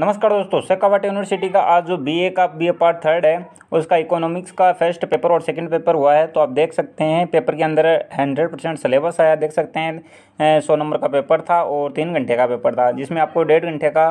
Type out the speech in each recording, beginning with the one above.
नमस्कार दोस्तों सेकावाटी यूनिवर्सिटी का आज जो बीए का बीए पार्ट थर्ड है उसका इकोनॉमिक्स का फर्स्ट पेपर और सेकंड पेपर हुआ है तो आप देख सकते हैं पेपर के अंदर हंड्रेड परसेंट सिलेबस आया देख सकते हैं सौ नंबर का पेपर था और तीन घंटे का पेपर था जिसमें आपको डेढ़ घंटे का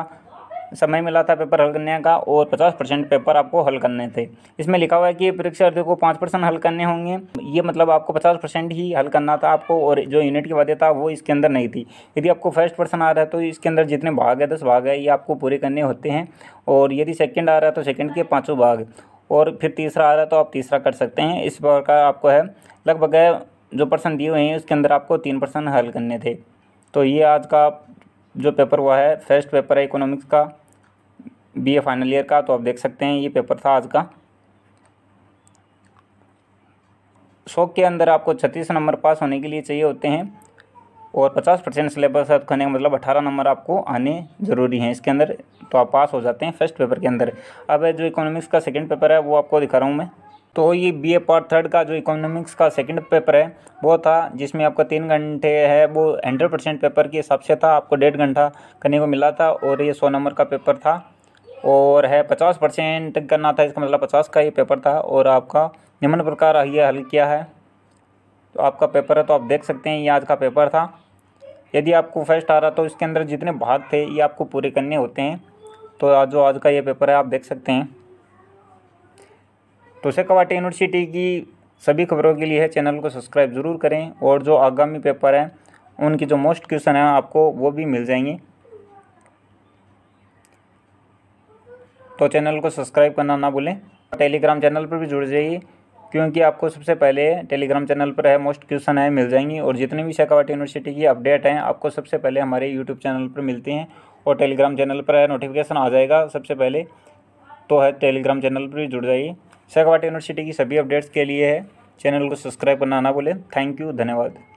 समय मिला था पेपर हल करने का और 50 परसेंट पेपर आपको हल करने थे इसमें लिखा हुआ है कि परीक्षार्थियों को पाँच परसेंट हल करने होंगे ये मतलब आपको 50 परसेंट ही हल करना था आपको और जो यूनिट की वजह था वो इसके अंदर नहीं थी यदि आपको फर्स्ट पर्सन आ रहा है तो इसके अंदर जितने भाग है दस भाग है ये आपको पूरे करने होते हैं और यदि सेकेंड आ रहा है तो सेकेंड के पाँचों भाग और फिर तीसरा आ रहा है तो आप तीसरा कर सकते हैं इस प्रकार आपको है लगभग जो पर्सन दिए हुए हैं उसके अंदर आपको तीन पर्सन हल करने थे तो ये आज का जो पेपर हुआ है फर्स्ट पेपर है इकोनॉमिक्स का बी ए फाइनल ईयर का तो आप देख सकते हैं ये पेपर था आज का शौक के अंदर आपको छत्तीस नंबर पास होने के लिए चाहिए होते हैं और पचास परसेंट सिलेबस खाने का मतलब अठारह नंबर आपको आने ज़रूरी हैं इसके अंदर तो आप पास हो जाते हैं फर्स्ट पेपर के अंदर अब जो इकोनॉमिक्स का सेकेंड पेपर है वो आपको दिखा रहा हूँ मैं तो ये बी ए पार्ट थर्ड का जो इकोनॉमिक्स का सेकंड पेपर है वो था जिसमें आपका तीन घंटे है वो हंड्रेड परसेंट पेपर के हिसाब से था आपको डेढ़ घंटा करने को मिला था और ये सौ नंबर का पेपर था और है पचास परसेंट करना था इसका मतलब पचास का ये पेपर था और आपका निम्न प्रकार ये हल किया है तो आपका पेपर है तो आप देख सकते हैं ये आज का पेपर था यदि आपको फर्स्ट आ रहा तो इसके अंदर जितने भाग थे ये आपको पूरे करने होते हैं तो आज जो आज का ये पेपर है आप देख सकते हैं तो शेखावाटी यूनिवर्सिटी की सभी खबरों के लिए चैनल को सब्सक्राइब ज़रूर करें और जो आगामी पेपर हैं उनकी जो मोस्ट क्वेश्चन हैं आपको वो भी मिल जाएंगे तो चैनल को सब्सक्राइब करना ना भूलें टेलीग्राम चैनल पर भी जुड़ जाइए क्योंकि आपको सबसे पहले टेलीग्राम चैनल पर है मोस्ट क्वेश्चन है मिल जाएंगी और जितने भी शेखावाटी यूनिवर्सिटी की अपडेट हैं आपको सबसे पहले हमारे यूट्यूब चैनल पर मिलती हैं और टेलीग्राम चैनल पर है नोटिफिकेशन आ जाएगा सबसे पहले तो है टेलीग्राम चैनल पर भी जुड़ जाइए विशाखापट्टनम यूनिवर्सिटी की सभी अपडेट्स के लिए है चैनल को सब्सक्राइब करना ना भूलें थैंक यू धन्यवाद